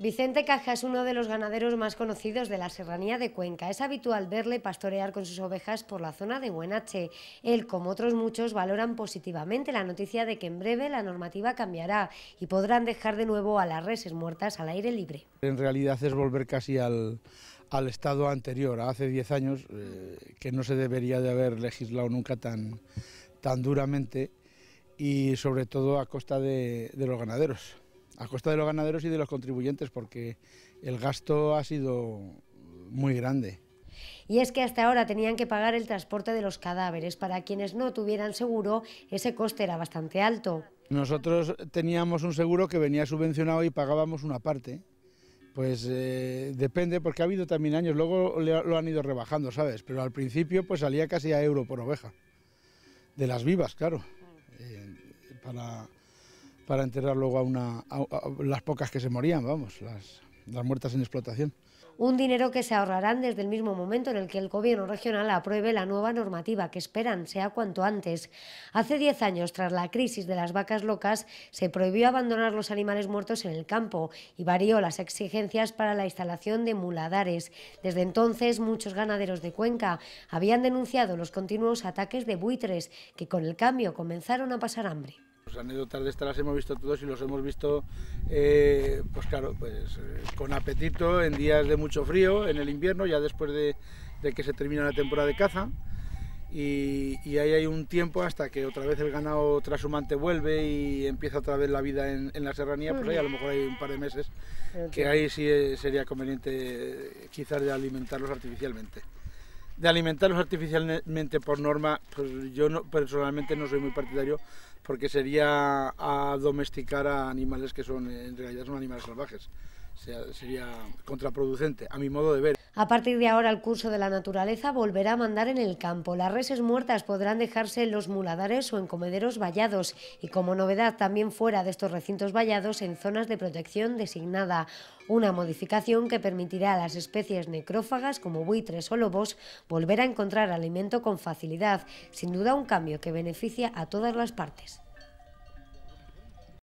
Vicente Caja es uno de los ganaderos más conocidos de la serranía de Cuenca. Es habitual verle pastorear con sus ovejas por la zona de Huenache. Él, como otros muchos, valoran positivamente la noticia de que en breve la normativa cambiará y podrán dejar de nuevo a las reses muertas al aire libre. En realidad es volver casi al, estado anterior, hace 10 años, eh, que no se debería de haber legislado nunca tan, tan duramente y sobre todo a costa de los ganaderos a costa de los ganaderos y de los contribuyentes, porque el gasto ha sido muy grande. Y es que hasta ahora tenían que pagar el transporte de los cadáveres. Para quienes no tuvieran seguro, ese coste era bastante alto. Nosotros teníamos un seguro que venía subvencionado y pagábamos una parte. Pues eh, depende, porque ha habido también años, luego lo han ido rebajando, ¿sabes? Pero al principio pues salía casi a euro por oveja, de las vivas, claro, eh, para, para enterrar luego a, las pocas que se morían, vamos, las, las muertas en explotación. Un dinero que se ahorrarán desde el mismo momento en el que el Gobierno regional apruebe la nueva normativa que esperan sea cuanto antes. Hace 10 años, tras la crisis de las vacas locas, se prohibió abandonar los animales muertos en el campo y varió las exigencias para la instalación de muladares. Desde entonces, muchos ganaderos de Cuenca habían denunciado los continuos ataques de buitres que con el cambio comenzaron a pasar hambre pues anécdotas de estas las hemos visto todos y los hemos visto, eh, pues claro, pues eh, con apetito en días de mucho frío, en el invierno, ya después de, que se termina la temporada de caza. Y, ahí hay un tiempo hasta que otra vez el ganado trashumante vuelve y empieza otra vez la vida en, en la serranía, pues ahí a lo mejor hay un par de meses que ahí sí eh, sería conveniente quizás de alimentarlos artificialmente de alimentarlos artificialmente por norma, pues yo personalmente no soy muy partidario porque sería a domesticar a animales que son en realidad son animales salvajes sería contraproducente, a mi modo de ver. A partir de ahora el curso de la naturaleza volverá a mandar en el campo. Las reses muertas podrán dejarse en los muladares o en comederos vallados y como novedad también fuera de estos recintos vallados en zonas de protección designada. Una modificación que permitirá a las especies necrófagas como buitres o lobos volver a encontrar alimento con facilidad. Sin duda un cambio que beneficia a todas las partes.